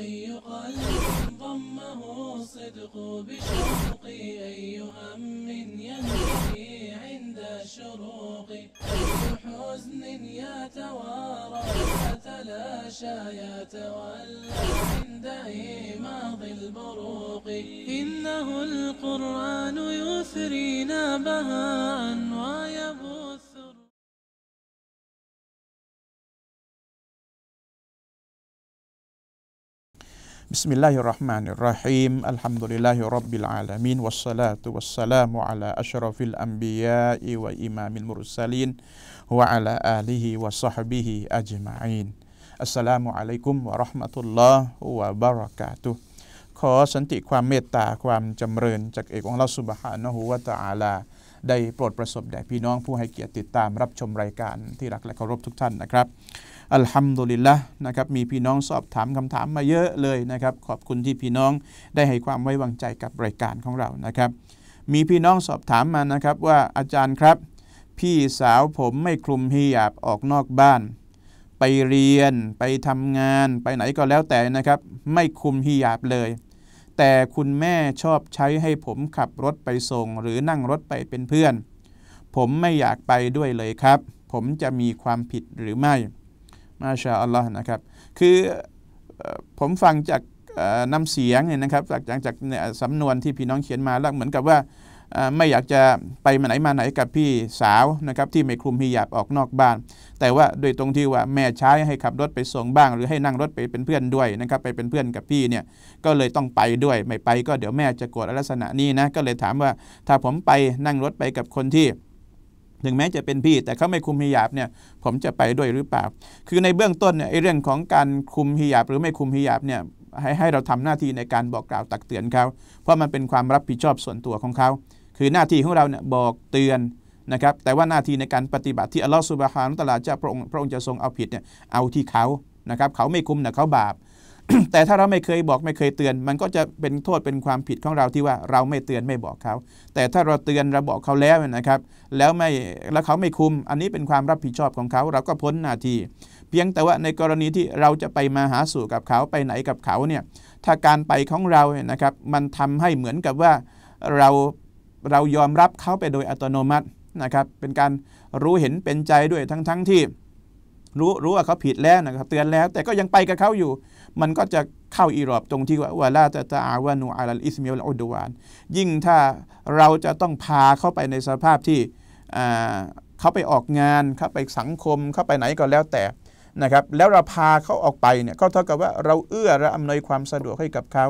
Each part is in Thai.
أي قلب ضمه صدق بشوق أي هم ينبكي عند الشروق أي حزن يتوارى يتلاشى يتولى عند إيماض البروق إنه القرآن يثري نبها ويبقى بسم الله الرحمن الرحيم الحمد لله رب العالمين والصلاة والسلام على أشرف الأنبياء وإمام المرسلين وعلى آله وصحبه أجمعين السلام عليكم ورحمة الله وبركاته ขอสันติความเมตตาความจำเริญจากเอกองค์ลาสุบฮานะฮูวะตะอาลาได้โปรดประสบแด่พี่น้องผู้ให้เกียรติติดตามรับชมรายการที่รักและเคารพทุกท่านนะครับอัลฮัมดุลิลละนะครับ มีพี่น้องสอบถามคำถามมาเยอะเลยนะครับ ขอบคุณที่พี่น้องได้ให้ความไว้วางใจกับรายการของเรานะครับ มีพี่น้องสอบถามมานะครับ ว่าอาจารย์ครับ พี่สาวผมไม่คลุมฮิญาบออกนอกบ้าน ไปเรียนไปทำงาน ไปไหนก็แล้วแต่นะครับ ไม่คลุมฮิญาบเลย แต่คุณแม่ชอบใช้ให้ผมขับรถไปส่ง หรือนั่งรถไปเป็นเพื่อน ผมไม่อยากไปด้วยเลยครับ ผมจะมีความผิดหรือไม่มาชาอัลลอฮ์นะครับคือผมฟังจากนำเสียงเนี่ยนะครับจากจากสำนวนที่พี่น้องเขียนมาแล้วเหมือนกับว่าไม่อยากจะไปมาไหนมาไหนกับพี่สาวนะครับที่ไม่คลุมฮิญาบออกนอกบ้าน แต่ว่าโดยตรงที่ว่าแม่ใช้ให้ขับรถไปส่งบ้าง หรือให้นั่งรถไปเป็นเพื่อนด้วยนะครับไปเป็นเพื่อนกับพี่เนี่ยก็เลยต้องไปด้วยไม่ไปก็เดี๋ยวแม่จะโกรธลักษณะนี้นะก็เลยถามว่าถ้าผมไปนั่งรถไปกับคนที่ถึงแม้จะเป็นพี่แต่เขาไม่คุมฮิญาบเนี่ยผมจะไปด้วยหรือเปล่า คือในเบื้องต้นเนี่ยไอเรื่องของการคุมฮิญาบ หรือไม่คุมฮิญาบเนี่ยให้ให้เราทำหน้าที่ในการบอกกล่าวตักเตือนเขาเพราะมันเป็นความรับผิดชอบส่วนตัวของเขาคือหน้าที่ของเราเนี่ยบอกเตือนนะครับแต่ว่าหน้าที่ในการปฏิบัติที่อัลลอฮฺสุบฮานุตลาจะพระองค์พระองค์จะทรงเอาผิดเนี่ยเอาที่เขานะครับเขาไม่คุมเนี่ยเขาบาปแต่ถ้าเราไม่เคยบอกไม่เคยเตือน มันก็จะเป็นโทษเป็นความผิดของเราที่ว่าเราไม่เตือนไม่บอกเขา แต่ถ้าเราเตือนเราบอกเขาแล้วนะครับแล้วไม่แล้วเขาไม่คุมอันนี้เป็นความรับผิดชอบของเขา เราก็พ้นหน้าที่เพียงแต่ว่าในกรณีที่เราจะไปมาหาสู่กับเขาไปไหนกับเขาเนี่ยถ้าการไปของเราเนี่ยนะครับมันทำให้เหมือนกับว่าเราเรายอมรับเขาไปโดยอัตโนมัตินะครับเป็นการรู้เห็นเป็นใจด้วยทั้งๆทที่รู้รู้ว่าเขาผิดแล้วนะครับเตือนแล้วแต่ก็ยังไปกับเขาอยู่ มันก็จะเข้าอีรอบตรงที่ว่าวาลาตะตาวานูอาลลอิสมิลอุดวานยิ่งถ้าเราจะต้องพาเข้าไปในสภาพที่เขาไปออกงาน เขาไปสังคมเขาไปไหนก็แล้วแต่นะครับแล้วเราพาเขาออกไปเนี่ยก็เท่ากับว่าเราเอื้อและอำนวยความสะดวกให้กับเขา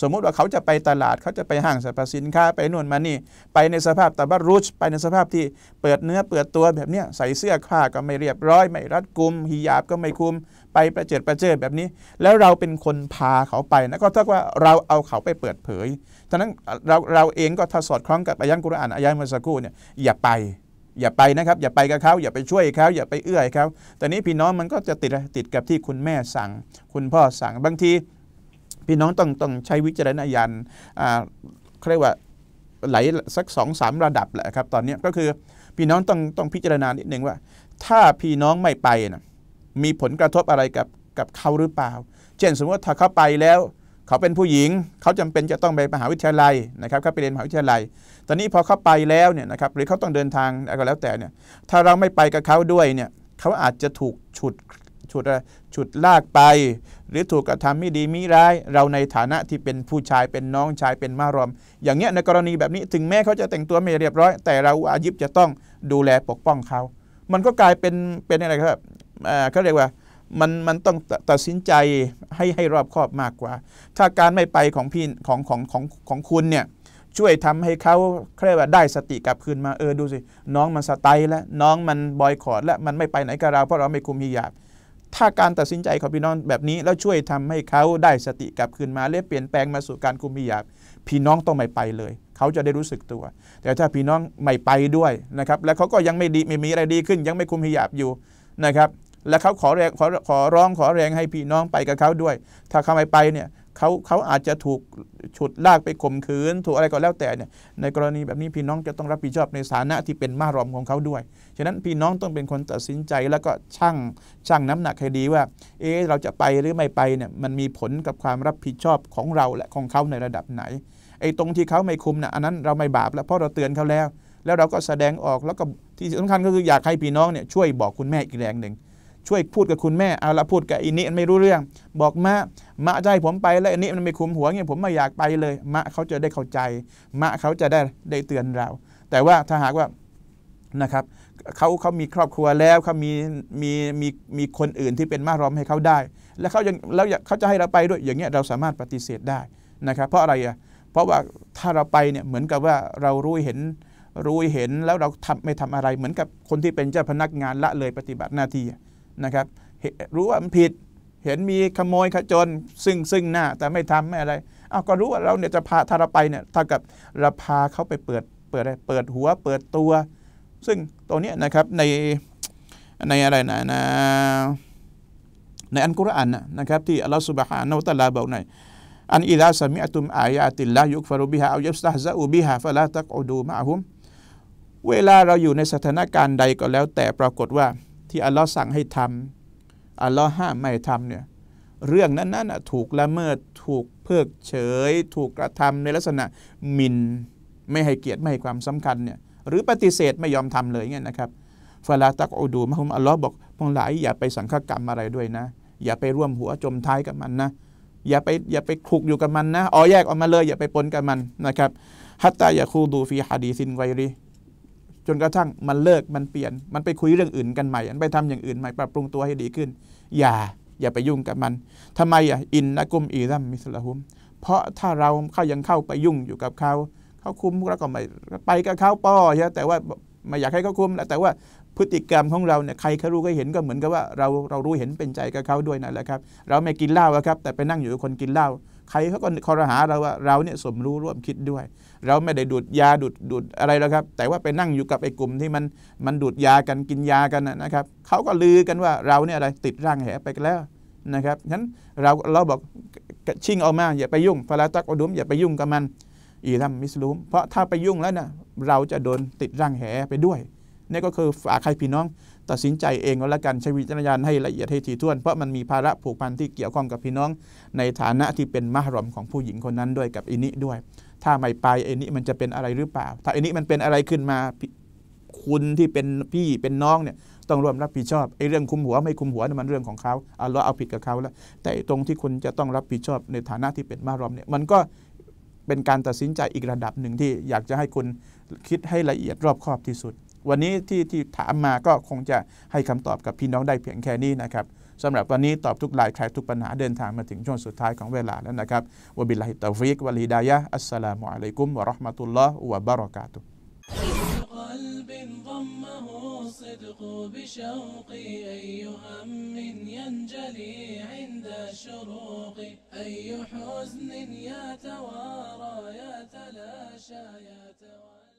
สมมุติว่าเขาจะไปตลาดเขาจะไปห้างสรรพสินค้าไปนวนมานี่ ไปในสภาพตะบารุชไปในสภาพที่เปิดเนื้อเปิดตัวแบบนี้ใส่เสื้อผ้าก็ไม่เรียบร้อยไม่รัดกุมหิยาบก็ไม่คุมไปประเจิดประเจิดแบบนี้ แล้วเราเป็นคนพาเขาไปนะก็เท่ากับว่าเราเอาเขาไปเปิดเผยฉะนั้นเราเราเองก็ถ้าสอดคล้องกับอายันกุรอานอายันมัสกูเนี่ยอย่าไปอย่าไปนะครับ อย่าไปกับเขาอย่าไปช่วยเขาอย่าไปเอื้อยเขาแต่นี้พี่น้องมันก็จะติดติดกับที่คุณแม่สั่ง คุณพ่อสั่งบางทีพี่น้องต้องต้องใช้วิจารณญาณเขาเรียกว่าไหลสักสองสามระดับแหละครับ ตอนนี้ก็คือพี่น้องต้องต้องพิจารณานิดหนึ่งว่า ถ้าพี่น้องไม่ไปนะมีผลกระทบอะไรกับกับเขาหรือเปล่า เช่นสมมติว่าถ้าเขาไปแล้วเขาเป็นผู้หญิงเขาจำเป็นจะต้องไปมหาวิทยาลัยนะครับเขาไปเรียนมหาวิทยาลัย ตอนนี้พอเขาไปแล้วเนี่ยนะครับหรือเขาต้องเดินทางอะไรก็แล้วแต่เนี่ยถ้าเราไม่ไปกับเขาด้วยเนี่ยเขาอาจจะถูกฉุดฉุดฉุดลากไป หรือถูกกระทำไม่ดีมิร้ายเราในฐานะที่เป็นผู้ชายเป็นน้องชายเป็นมารอมอย่างเงี้ยในกรณีแบบนี้ถึงแม้เขาจะแต่งตัวไม่เรียบร้อยแต่เราอายิบจะต้องดูแลปกป้องเขา มันก็กลายเป็นเป็นอะไรครับ เขาเรียกว่ามันมันต้องตัดสินใจให้ให้รอบครอบมากกว่า ถ้าการไม่ไปของพี่ของของของของคุณเนี่ยช่วยทำให้เขาเรียกว่าได้สติกลับคืนมาเออดูสิน้องมันสไตล์แล้วน้องมันบอยคอร์ดแล้วมันไม่ไปไหนกับเราเพราะเราไม่คุมฮิญาบถ้าการตัดสินใจของพี่น้องแบบนี้แล้วช่วยทำให้เขาได้สติกลับคืนมาและเปลี่ยนแปลงมาสู่การคุมพิยาบพี่น้องต้องไม่ไปเลยเขาจะได้รู้สึกตัว แต่ถ้าพี่น้องไม่ไปด้วยนะครับและเขาก็ยังไม่ดีไม่มีอะไรดีขึ้น ยังไม่คุมพิยาบอยู่นะครับ และเขาขอแรงขอขอร้องขอแรงให้พี่น้องไปกับเขาด้วย ถ้าเขาไม่ไปเนี่ยเขาเขาอาจจะถูกฉุดลากไปข่มขืน ถูกอะไรก็แล้วแต่เนี่ยในกรณีแบบนี้พี่น้องจะต้องรับผิดชอบในฐานะที่เป็นมารอมของเขาด้วยฉะนั้นพี่น้องต้องเป็นคนตัดสินใจแล้วก็ชั่งชั่งน้ำหนักให้ดีว่าเออเราจะไปหรือไม่ไปเนี่ยมันมีผลกับความรับผิดชอบของเราและของเขาในระดับไหน ไอ้ตรงที่เขาไม่คุมนะ่ะอันนั้น เราไม่บาปแล้วเพราะเราเตือนเขาแล้ว แล้วเราก็แสดงออกแล้วก็ที่สำคัญก็คืออยากให้พี่น้องเนี่ยช่วยบอกคุณแม่อีกแรงหนึ่งช่วยพูดกับคุณแม่ เอาละพูดกับอินิมันไม่รู้เรื่อง บอกมะ มะใจผมไปแล้วอินิมันไม่คุมหัวเงี้ยผมไม่อยากไปเลย มะเขาจะได้เข้าใจ มะเขาจะได้ได้เตือนเรา แต่ว่าถ้าหากว่านะครับเขาเขามีครอบครัวแล้วเขามีมีมีมีคนอื่นที่เป็นมารอมให้เขาได้ แล้วเขายังแล้วเขาจะให้เราไปด้วยอย่างเงี้ยเราสามารถปฏิเสธได้นะครับ เพราะอะไรอ่ะ เพราะว่าถ้าเราไปเนี่ยเหมือนกับว่าเรารู้เห็นรู้เห็นแล้วเราทำไม่ทำอะไร เหมือนกับคนที่เป็นเจ้าพนักงานละเลยปฏิบัติหน้าที่นะครับรู้ว่ามันผิดเห็นมีขโมยขจรซึ่งซึ่งหน้าแต่ไม่ทำไม่อะไรเอาก็รู้ว่าเราเนี่ยจะพาทารไปเนี่ยเท่ากับเราพาเขาไปเปิดเปิดอะไรเปิดหัวเปิดตัว ซึ่งตัวเนี้ยนะครับในในอะไรนะนะในอันกุรอานนะครับที่อัลลอฮฺสุบฮานาอัลตะลาบอกในอันอิลาสมิอัตุมอายาติลลายุกฟารุบิฮะอายัสตาซาอูบิฮะฟะลาตักอูดูมะฮุม เวลาเราอยู่ในสถานการณ์ใดก็แล้ว แต่ปรากฏว่าที่อัลลอฮ์สั่งให้ทำอัลลอฮ์ห้ามไม่ทำเนี่ยเรื่องนั้นนั้นถูกละเมิด ถูกเพิกเฉย ถูกกระทำในลักษณะมิน ไม่ให้เกียรติไม่ให้ความสำคัญเนี่ยหรือปฏิเสธไม่ยอมทำเลยเนี่ยนะครับฟาลาตักอูดูมะฮุมอัลลอฮ์บอก พงหลาย อย่าไปสังฆกรรมอะไรด้วยนะ อย่าไปร่วมหัวจมท้ายกับมันนะอย่าไปอย่าไปคลุกอยู่กับมันนะอ๋อแยกออกมาเลยอย่าไปปนกับมันนะครับ ฮัตตาอย่าคูดูฟีฮะดีซินไวรีจนกระทั่งมันเลิกมันเปลี่ยน มันไปคุยเรื่องอื่นกันใหม่ มันไปทำอย่างอื่นใหม่ปรับปรุงตัวให้ดีขึ้น อย่าอย่าไปยุ่งกับมัน ทำไมอ่ะอินนะกุมอีซัมมิสลาฮุม เพราะถ้าเราเข้ายังเข้าไปยุ่งอยู่กับเขา เขาคุมลรวก็ไม่ไปกับเขาป้อใช่แต่ว่าไม่อยากให้เขาคุม แต่ว่าพฤติกรรมของเราเนี่ยใครเขารู้ก็เห็นก็เหมือนกับว่าเราเรารู้เห็นเป็นใจกับเขาด้วยนั่นแหละครับ เราไม่กินเหล้าครับ แต่ไปนั่งอยู่กับคนกินเหล้าใครเขาก็คอรหาเราว่าเราเนี่ยสมรู้ร่วมคิดด้วย เราไม่ได้ดูดยาดูดดูดอะไรแล้วครับ แต่ว่าไปนั่งอยู่กับไอ้กลุ่มที่มันมันดูดยากันกินยากันนะครับเขาก็ลือกันว่าเราเนี่ยอะไรติดร่างแหไปแล้วนะครับฉะนั้นเราเราบอกชิ่งออกมาอย่าไปยุ่งฟาลาตักอดุมอย่าไปยุ่งกับมัน อีทัมมิสลุมเพราะถ้าไปยุ่งแล้วนะเราจะโดนติดร่างแหไปด้วยนี่ก็คือฝากให้พี่น้องตัดสินใจเองก็แล้วกันใช้วิจารณญาณให้ละเอียดให้ถี่ถ้วน เพราะมันมีภาระผูกพันที่เกี่ยวข้องกับพี่น้อง ในฐานะที่เป็นมหรมของผู้หญิงคนนั้นด้วยกับอินิด้วย ถ้าไม่ไปอนิมันจะเป็นอะไรหรือเปล่า ถ้าอินิมันเป็นอะไรขึ้นมา คุณที่เป็นพี่เป็นน้องเนี่ยต้องร่วมรับผิดชอบไอ้เรื่องคุมหัวไม่คุมหัวนี่มันเรื่องของเขาอาเราเอาผิดกับเขาแล้ว แต่ตรงที่คุณจะต้องรับผิดชอบในฐานะที่เป็นมารอมเนี่ย มันก็เป็นการตัดสินใจอีกระดับหนึ่งที่อยากจะให้คุณคิดให้ละเอียดรอบคอบที่สุดวันนี้ที่ที่ถามมาก็คงจะให้คำตอบกับพี่น้องได้เพียงแค่นี้นะครับ สำหรับวันนี้ตอบทุกลายครทุกปัญหาเดินทางมาถึงช่วงสุดท้ายของเวลาแล้วนะครับวบิลลาฮิตาฟิก วะลิดายะอัสสลามุอะลัยกุม วะราะห์มะตุลลอฮ์ วะบะเราะกาตุ الصدق ب ش و ق أي هم ينجلي عند الشروق أي حزن يتوارى يتلاشى يتوارى